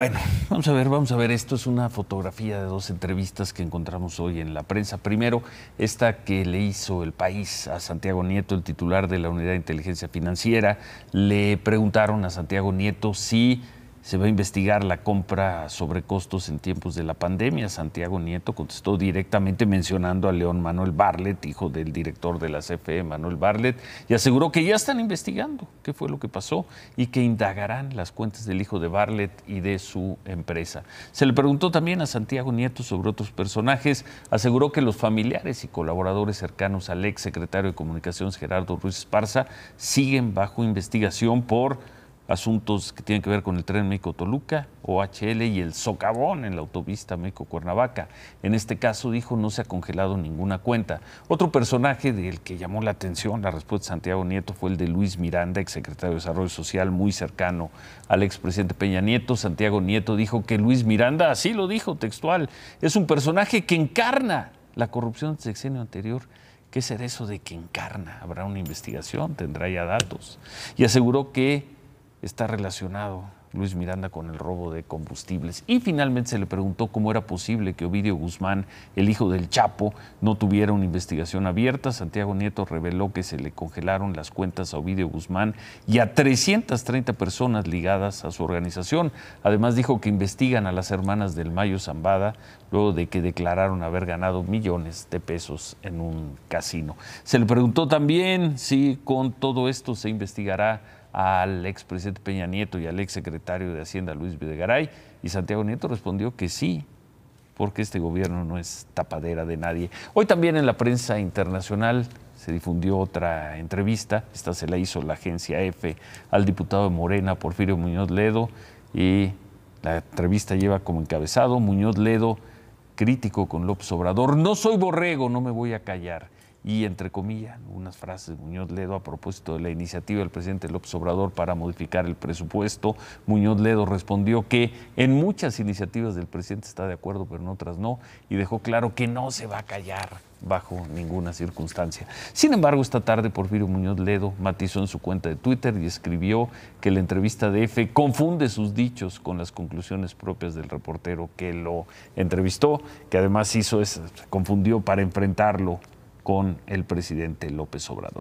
Bueno, vamos a ver, vamos a ver. Esto es una fotografía de dos entrevistas que encontramos hoy en la prensa. Primero, esta que le hizo el país a Santiago Nieto, el titular de la Unidad de Inteligencia Financiera. Le preguntaron a Santiago Nieto si se va a investigar la compra sobre costos en tiempos de la pandemia. Santiago Nieto contestó directamente mencionando a León Manuel Barlet, hijo del director de la CFE, Manuel Barlet, y aseguró que ya están investigando qué fue lo que pasó y que indagarán las cuentas del hijo de Barlet y de su empresa. Se le preguntó también a Santiago Nieto sobre otros personajes. Aseguró que los familiares y colaboradores cercanos al ex secretario de Comunicaciones Gerardo Ruiz Esparza siguen bajo investigación por asuntos que tienen que ver con el tren México-Toluca, OHL y el socavón en la autopista México-Cuernavaca. En este caso, dijo, no se ha congelado ninguna cuenta. Otro personaje del que llamó la atención la respuesta de Santiago Nieto fue el de Luis Miranda, exsecretario de Desarrollo Social, muy cercano al expresidente Peña Nieto. Santiago Nieto dijo que Luis Miranda, así lo dijo textual, es un personaje que encarna la corrupción del sexenio anterior. ¿Qué será eso de que encarna? ¿Habrá una investigación? ¿Tendrá ya datos? Y aseguró que está relacionado Luis Miranda con el robo de combustibles. Y finalmente se le preguntó cómo era posible que Ovidio Guzmán, el hijo del Chapo, no tuviera una investigación abierta. Santiago Nieto reveló que se le congelaron las cuentas a Ovidio Guzmán y a 330 personas ligadas a su organización. Además dijo que investigan a las hermanas del Mayo Zambada luego de que declararon haber ganado millones de pesos en un casino. Se le preguntó también si con todo esto se investigará al expresidente Peña Nieto y al exsecretario de Hacienda Luis Videgaray, y Santiago Nieto respondió que sí, porque este gobierno no es tapadera de nadie. Hoy también en la prensa internacional se difundió otra entrevista, esta se la hizo la agencia EFE al diputado de Morena, Porfirio Muñoz Ledo, y la entrevista lleva como encabezado Muñoz Ledo, crítico con López Obrador, no soy borrego, no me voy a callar y entre comillas unas frases de Muñoz Ledo a propósito de la iniciativa del presidente López Obrador para modificar el presupuesto. Muñoz Ledo respondió que en muchas iniciativas del presidente está de acuerdo, pero en otras no, y dejó claro que no se va a callar bajo ninguna circunstancia. Sin embargo, esta tarde Porfirio Muñoz Ledo matizó en su cuenta de Twitter y escribió que la entrevista de F confunde sus dichos con las conclusiones propias del reportero que lo entrevistó, que además hizo es, confundió para enfrentarlo con el presidente López Obrador.